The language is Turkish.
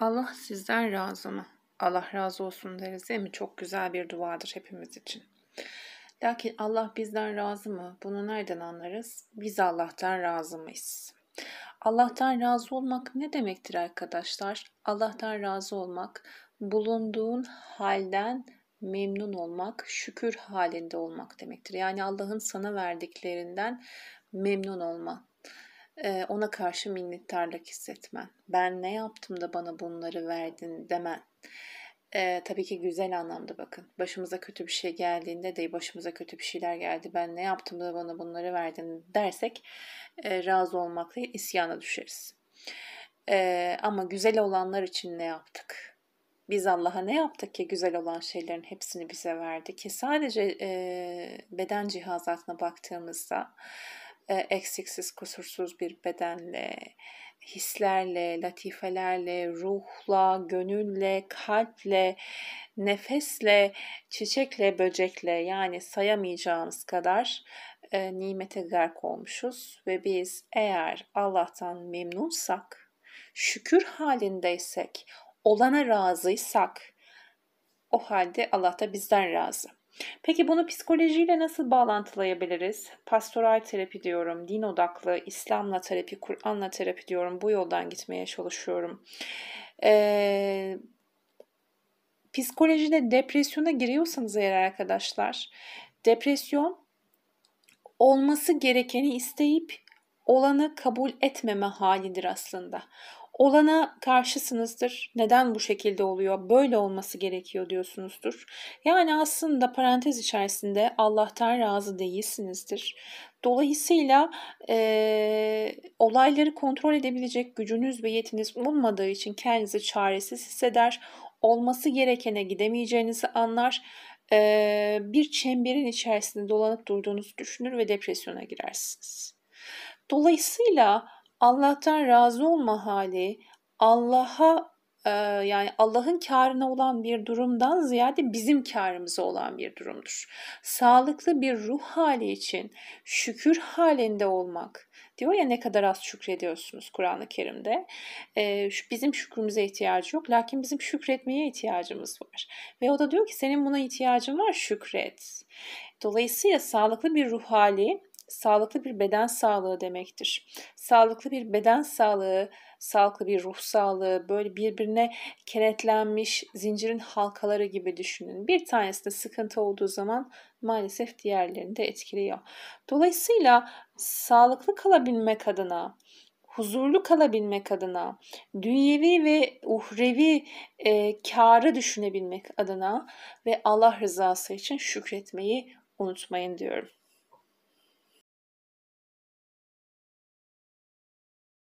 Allah sizden razı mı? Allah razı olsun deriz değil mi? Çok güzel bir duadır hepimiz için. Lakin Allah bizden razı mı? Bunu nereden anlarız? Biz Allah'tan razı mıyız? Allah'tan razı olmak ne demektir arkadaşlar? Allah'tan razı olmak, bulunduğun halden memnun olmak, şükür halinde olmak demektir. Yani Allah'ın sana verdiklerinden memnun olmak ona karşı minnettarlık hissetmen. Ben ne yaptım da bana bunları verdin demen. Ee, tabii ki güzel anlamda bakın. Başımıza kötü bir şey geldiğinde değil, başımıza kötü bir şeyler geldi. Ben ne yaptım da bana bunları verdin dersek e, razı olmakla isyana düşeriz. Ee, ama güzel olanlar için ne yaptık? Biz Allah'a ne yaptık ki güzel olan şeylerin hepsini bize verdi ki sadece e, beden cihazatına baktığımızda e, eksiksiz kusursuz bir bedenle, hislerle, latifelerle, ruhla, gönülle, kalple, nefesle, çiçekle, böcekle yani sayamayacağımız kadar e, nimete gark olmuşuz ve biz eğer Allah'tan memnunsak, şükür halindeysek, olana razıysak o halde Allah da bizden razı. Peki bunu psikolojiyle nasıl bağlantılayabiliriz? Pastoral terapi diyorum, din odaklı, İslam'la terapi, Kur'an'la terapi diyorum. Bu yoldan gitmeye çalışıyorum. Ee, psikolojide depresyona giriyorsanız eğer arkadaşlar, depresyon olması gerekeni isteyip olanı kabul etmeme halidir aslında. Olana karşısınızdır. Neden bu şekilde oluyor? Böyle olması gerekiyor diyorsunuzdur. Yani aslında parantez içerisinde Allah'tan razı değilsinizdir. Dolayısıyla e, olayları kontrol edebilecek gücünüz ve yetiniz olmadığı için kendinizi çaresiz hisseder. Olması gerekene gidemeyeceğinizi anlar. E, bir çemberin içerisinde dolanıp durduğunuzu düşünür ve depresyona girersiniz. Dolayısıyla Allah'tan razı olma hali, Allah'a e, yani Allah'ın karına olan bir durumdan ziyade bizim karımıza olan bir durumdur. Sağlıklı bir ruh hali için şükür halinde olmak diyor ya ne kadar az şükrediyorsunuz Kur'an-ı Kerim'de. E, bizim şükrümüze ihtiyacı yok lakin bizim şükretmeye ihtiyacımız var. Ve o da diyor ki senin buna ihtiyacın var şükret. Dolayısıyla sağlıklı bir ruh hali sağlıklı bir beden sağlığı demektir. Sağlıklı bir beden sağlığı, sağlıklı bir ruh sağlığı, böyle birbirine kenetlenmiş zincirin halkaları gibi düşünün. Bir tanesinde sıkıntı olduğu zaman maalesef diğerlerini de etkiliyor. Dolayısıyla sağlıklı kalabilmek adına huzurlu kalabilmek adına, dünyevi ve uhrevi e, karı düşünebilmek adına ve Allah rızası için şükretmeyi unutmayın diyorum.